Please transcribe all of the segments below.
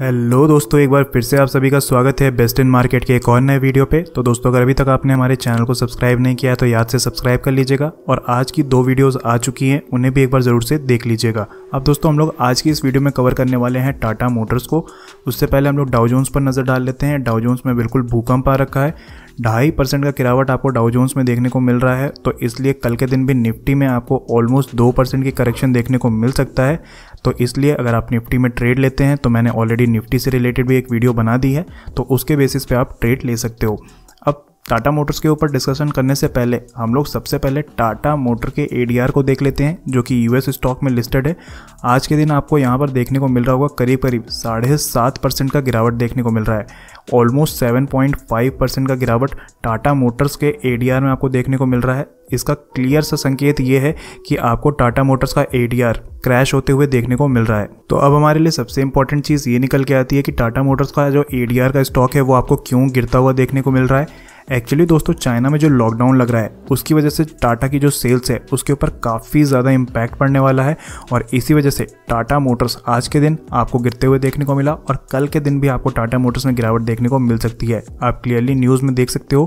hello दोस्तों एक बार फिर से आप सभी का स्वागत है बेस्ट इन मार्केट के एक और नए वीडियो पे तो दोस्तों अगर अभी तक आपने हमारे चैनल को सब्सक्राइब नहीं किया है तो याद से सब्सक्राइब कर लीजिएगा और आज की दो वीडियोस आ चुकी हैं उन्हें भी एक बार ज़रूर से देख लीजिएगा अब दोस्तों हम लोग आज की इस वीडियो में कवर करने वाले हैं टाटा मोटर्स को उससे पहले हम लोग डाउजोन्स पर नज़र डाल लेते हैं डाउजोन्स में बिल्कुल भूकंप आ रखा है ढाई परसेंट का गिरावट आपको डाउजोन्स में देखने को मिल रहा है तो इसलिए कल के दिन भी निफ्टी में आपको ऑलमोस्ट दो परसेंट की करेक्शन देखने को मिल सकता है तो इसलिए अगर आप निफ्टी में ट्रेड लेते हैं तो मैंने ऑलरेडी निफ्टी से रिलेटेड भी एक वीडियो बना दी है तो उसके बेसिस पे आप ट्रेड ले सकते हो टाटा मोटर्स के ऊपर डिस्कशन करने से पहले हम लोग सबसे पहले टाटा मोटर के ए को देख लेते हैं जो कि यूएस स्टॉक में लिस्टेड है आज के दिन आपको यहाँ पर देखने को मिल रहा होगा करीब करीब साढ़े सात परसेंट का गिरावट देखने को मिल रहा है almost seven point five percent का गिरावट टाटा मोटर्स के ए में आपको देखने को मिल रहा है इसका क्लियर सा संकेत ये है कि आपको टाटा मोटर्स का ए क्रैश होते हुए देखने को मिल रहा है तो अब हमारे लिए सबसे इंपॉर्टेंट चीज़ ये निकल के आती है कि टाटा मोटर्स का जो ए का स्टॉक है वो आपको क्यों गिरता हुआ देखने को मिल रहा है एक्चुअली दोस्तों चाइना में जो लॉकडाउन लग रहा है उसकी वजह से टाटा की जो सेल्स है उसके ऊपर काफ़ी ज़्यादा इम्पैक्ट पड़ने वाला है और इसी वजह से टाटा मोटर्स आज के दिन आपको गिरते हुए देखने को मिला और कल के दिन भी आपको टाटा मोटर्स में गिरावट देखने को मिल सकती है आप क्लियरली न्यूज़ में देख सकते हो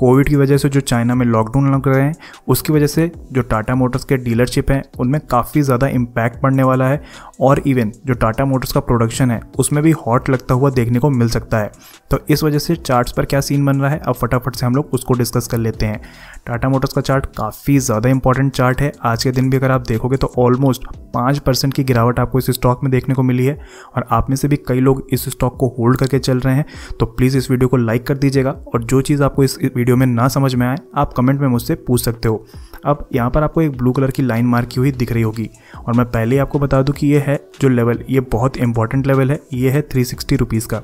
कोविड की वजह से जो चाइना में लॉकडाउन लग रहे हैं उसकी वजह से जो टाटा मोटर्स के डीलरशिप हैं उनमें काफ़ी ज़्यादा इम्पैक्ट पड़ने वाला है और इवन जो टाटा मोटर्स का प्रोडक्शन है उसमें भी हॉट लगता हुआ देखने को मिल सकता है तो इस वजह से चार्ट्स पर क्या सीन बन रहा है अब फटाफट से हम लोग उसको डिस्कस कर लेते हैं टाटा मोटर्स का चार्ट काफ़ी ज़्यादा इंपॉर्टेंट चार्ट है आज के दिन भी अगर आप देखोगे तो ऑलमोस्ट पाँच परसेंट की गिरावट आपको इस स्टॉक में देखने को मिली है और आप में से भी कई लोग इस स्टॉक को होल्ड करके चल रहे हैं तो प्लीज़ इस वीडियो को लाइक कर दीजिएगा और जो चीज़ आपको इस वीडियो वीडियो में ना समझ में आए आप कमेंट में मुझसे पूछ सकते हो अब यहाँ पर आपको एक ब्लू कलर की लाइन मार्क की हुई दिख रही होगी और मैं पहले ही आपको बता दूँ कि ये है जो लेवल ये बहुत इंपॉर्टेंट लेवल है ये है थ्री सिक्सटी रुपीज़ का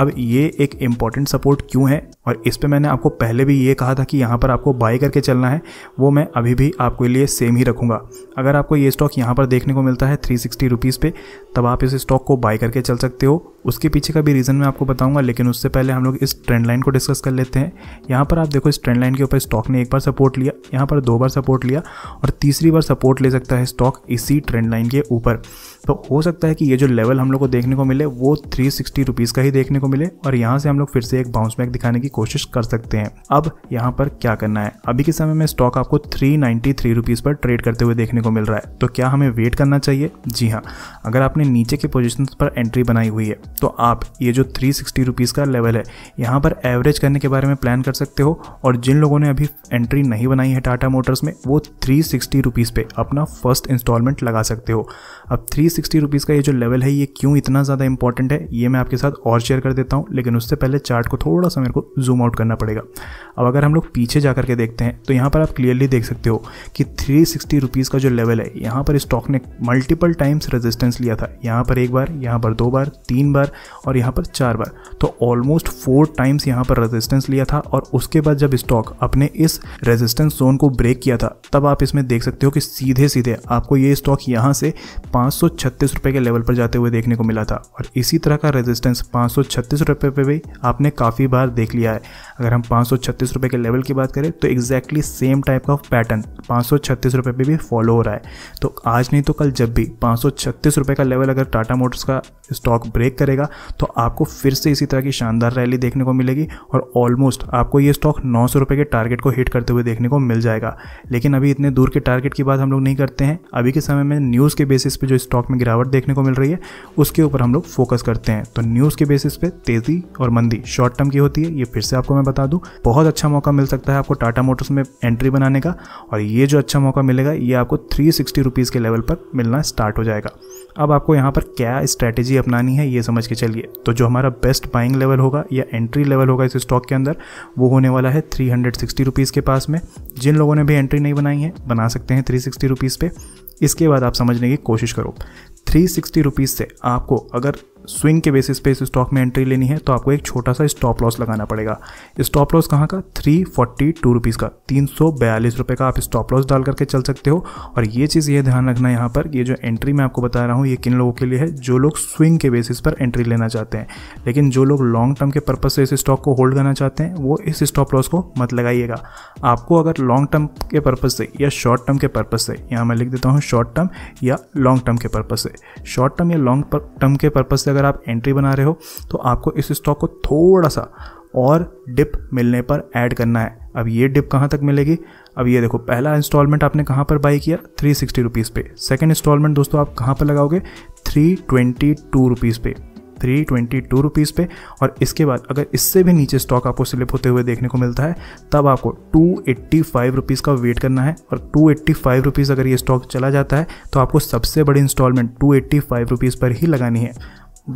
अब ये एक इम्पॉर्टेंट सपोर्ट क्यों है और इस पर मैंने आपको पहले भी ये कहा था कि यहाँ पर आपको बाई करके चलना है वो मैं अभी भी आपके लिए सेम ही रखूँगा अगर आपको ये स्टॉक यहाँ पर देखने को मिलता है थ्री सिक्सटी रुपीज़ पे तब आप इस स्टॉक को बाई करके चल सकते हो उसके पीछे का भी रीज़न मैं आपको बताऊँगा लेकिन उससे पहले हम लोग इस ट्रेंड लाइन को डिस्कस कर लेते हैं यहाँ पर आप देखो इस ट्रेंड लाइन के ऊपर स्टॉक ने एक बार सपोर्ट लिया यहाँ पर दो बार सपोर्ट लिया और तीसरी बार सपोर्ट ले सकता है स्टॉक इसी ट्रेंड लाइन के ऊपर तो हो सकता है कि ये जो लेवल हम लोग को देखने को मिले वो थ्री सिक्सटी रुपीज़ का ही देखने को मिले और यहाँ से हम लोग फिर से एक बाउंस बैक दिखाने की कोशिश कर सकते हैं अब यहाँ पर क्या करना है अभी के समय में स्टॉक आपको थ्री नाइन्टी थ्री रुपीज़ पर ट्रेड करते हुए देखने को मिल रहा है तो क्या हमें वेट करना चाहिए जी हाँ अगर आपने नीचे के पोजिशन पर एंट्री बनाई हुई है तो आप ये जो थ्री सिक्सटी का लेवल है यहाँ पर एवरेज करने के बारे में प्लान कर सकते हो और जिन लोगों ने अभी एंट्री नहीं बनाई है टाटा मोटर्स में वो थ्री सिक्सटी पे अपना फर्स्ट इंस्टॉलमेंट लगा सकते हो अब थ्री सिक्सटी का ये जो लेवल है ये क्यों इतना ज़्यादा इंपॉर्टेंट है ये मैं आपके साथ और शेयर कर देता हूँ लेकिन उससे पहले चार्ट को थोड़ा सा मेरे को जूम आउट करना पड़ेगा अब अगर हम लोग पीछे जा करके देखते हैं तो यहाँ पर आप क्लियरली देख सकते हो कि थ्री सिक्सटी रुपीज़ का जो लेवल है यहाँ पर स्टॉक ने मल्टीपल टाइम्स रेजिस्टेंस लिया था यहाँ पर एक बार यहाँ पर दो बार तीन बार और यहाँ पर चार बार तो ऑलमोस्ट फोर टाइम्स यहाँ पर रेजिस्टेंस लिया था और उसके बाद जब स्टॉक अपने इस रेजिस्टेंस जोन को ब्रेक किया था तब आप इसमें देख सकते हो कि सीधे सीधे आपको ये स्टॉक यहाँ से पाँच रुपए के लेवल पर जाते हुए देखने को मिला था और इसी तरह का रेजिस्टेंस पाँच सौ पे भी आपने काफ़ी बार देख लिया है है अगर हम पाँच रुपए के लेवल की बात करें तो एग्जैक्टली सेम टाइप का पैटर्न पाँच रुपए पे भी फॉलो हो रहा है तो आज नहीं तो कल जब भी पाँच रुपए का लेवल अगर टाटा मोटर्स का स्टॉक ब्रेक करेगा तो आपको फिर से इसी तरह की शानदार रैली देखने को मिलेगी और ऑलमोस्ट आपको ये स्टॉक नौ सौ के टारगेट को हिट करते हुए देखने को मिल जाएगा लेकिन अभी इतने दूर के टारगेट की बात हम लोग नहीं करते हैं अभी के समय में न्यूज़ के बेसिस पे जो स्टॉक में गिरावट देखने को मिल रही है उसके ऊपर हम लोग फोकस करते हैं तो न्यूज़ के बेसिस पे तेज़ी और मंदी शॉर्ट टर्म की होती है ये फिर से आपको मैं बता दूँ बहुत अच्छा मौका मिल सकता है आपको टाटा मोटर्स में एंट्री बनाने का और ये जो अच्छा मौका मिलेगा ये आपको थ्री सिक्सटी के लेवल पर मिलना स्टार्ट हो जाएगा अब आपको यहाँ पर क्या स्ट्रैटेजी अपनानी है ये समझ के चलिए तो जो हमारा बेस्ट बाइंग लेवल होगा या एंट्री लेवल होगा इस स्टॉक के अंदर वो होने वाला है थ्री हंड्रेड सिक्सटी रुपीज़ के पास में जिन लोगों ने भी एंट्री नहीं बनाई है बना सकते हैं थ्री सिक्सटी रुपीज़ पे इसके बाद आप समझने की कोशिश करो थ्री सिक्सटी रुपीज़ से आपको अगर स्विंग के बेसिस पे इस स्टॉक में एंट्री लेनी है तो आपको एक छोटा सा स्टॉप लॉस लगाना पड़ेगा स्टॉप लॉस कहाँ का थ्री फोर्टी टू रुपीज़ का तीन सौ बयालीस रुपये का आप स्टॉप लॉस डाल करके चल सकते हो और ये चीज़ ये ध्यान रखना यहाँ पर ये जो एंट्री मैं आपको बता रहा हूँ ये किन लोगों के लिए है जो लोग स्विंग के बेसिस पर एंट्री लेना चाहते हैं लेकिन जो लोग लॉन्ग टर्म के पर्पज़ से इस स्टॉक को होल्ड करना चाहते हैं वो इस स्टॉप लॉस को मत लगाइएगा आपको अगर लॉन्ग टर्म के पर्पज़ से या शॉर्ट टर्म के पर्पज़ से यहाँ मैं लिख देता हूँ शॉर्ट टर्म या लॉन्ग टर्म के पर्पज़ से शॉर्ट टर्म या लॉन्ग टर्म के पर्पज़ से अगर आप एंट्री बना रहे हो तो आपको इस स्टॉक को थोड़ा सा और डिप मिलने पर ऐड करना है अब ये डिप कहाँ तक मिलेगी अब ये देखो पहला इंस्टॉलमेंट आपने कहाँ पर बाई किया थ्री सिक्सटी रुपीज़ पे सेकेंड इंस्टॉलमेंट दोस्तों आप कहाँ पर लगाओगे थ्री ट्वेंटी टू रुपीज़ पे थ्री ट्वेंटी टू रुपीज़ पे और इसके बाद अगर इससे भी नीचे स्टॉक आपको स्लिप होते हुए देखने को मिलता है तब आपको टू एट्टी फाइव रुपीज़ का वेट करना है और टू एट्टी फाइव रुपीज़ अगर ये स्टॉक चला जाता है तो आपको सबसे बड़ी instalment two eighty five rupees पर ही लगानी है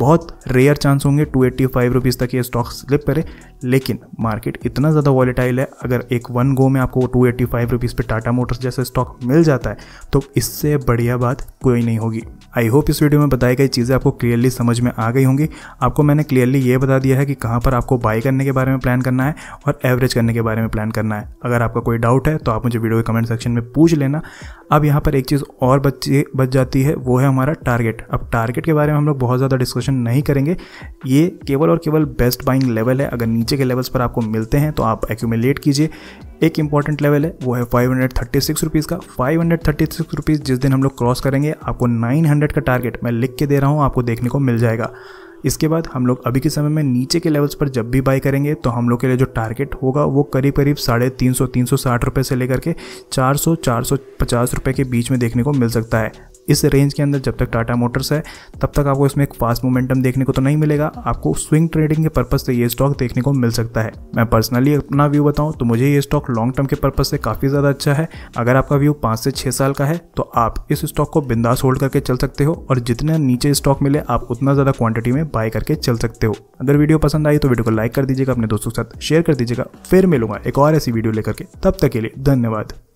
बहुत रेयर चांस होंगे टू एट्टी फाइव रुपीज़ तक ये स्टॉक स्लिप करे लेकिन मार्केट इतना ज़्यादा वॉलेटाइल है अगर एक वन गो में आपको टू एट्टी फाइव रुपीज़ पर टाटा मोटर्स जैसा स्टॉक मिल जाता है तो इससे बढ़िया बात कोई नहीं होगी आई होप इस वीडियो में बताई गई चीज़ें आपको क्लियरली समझ में आ गई होंगी आपको मैंने क्लियरली ये बता दिया है कि कहाँ पर आपको बाई करने के बारे में प्लान करना है और एवरेज करने के बारे में प्लान करना है अगर आपका कोई डाउट है तो आप मुझे वीडियो के कमेंट सेक्शन में पूछ लेना अब यहाँ पर एक चीज़ और बची बच जाती है वो है हमारा टारगेट अब टारगेट के बारे में हम लोग बहुत ज़्यादा डिस्कस क्वेश्चन नहीं करेंगे ये केवल और केवल बेस्ट बाइंग लेवल है अगर नीचे के लेवल्स पर आपको मिलते हैं तो आप एक्यूमिलेट कीजिए एक इंपॉर्टेंट लेवल है वो है five hundred thirty six rupees का five hundred thirty six rupees जिस दिन हम लोग क्रॉस करेंगे आपको नाइन हंड्रेड का टारगेट मैं लिख के दे रहा हूँ आपको देखने को मिल जाएगा इसके बाद हम लोग अभी के समय में नीचे के लेवल्स पर जब भी बाई करेंगे तो हम लोग के लिए जो टारगेट होगा वो करीब करीब साढ़े तीन सौ तीन सौ साठ रुपये से लेकर के चार सौ चार सौ पचास रुपये के बीच में देखने को मिल सकता है इस रेंज के अंदर जब तक टाटा मोटर्स है तब तक आपको इसमें एक फास्ट मोमेंटम देखने को तो नहीं मिलेगा आपको स्विंग ट्रेडिंग के पर्पज़ से ये स्टॉक देखने को मिल सकता है मैं पर्सनली अपना व्यू बताऊँ तो मुझे ये स्टॉक लॉन्ग टर्म के पर्पज़ से काफ़ी ज़्यादा अच्छा है अगर आपका व्यू पाँच से छः साल का है तो आप इस स्टॉक को बिंदास होल्ड करके चल सकते हो और जितना नीचे स्टॉक मिले आप उतना ज़्यादा क्वांटिटी में बाय करके चल सकते हो अगर वीडियो पसंद आई तो वीडियो को लाइक कर दीजिएगा अपने दोस्तों के साथ शेयर कर दीजिएगा फिर मिलूंगा एक और ऐसी वीडियो लेकर के तब तक के लिए धन्यवाद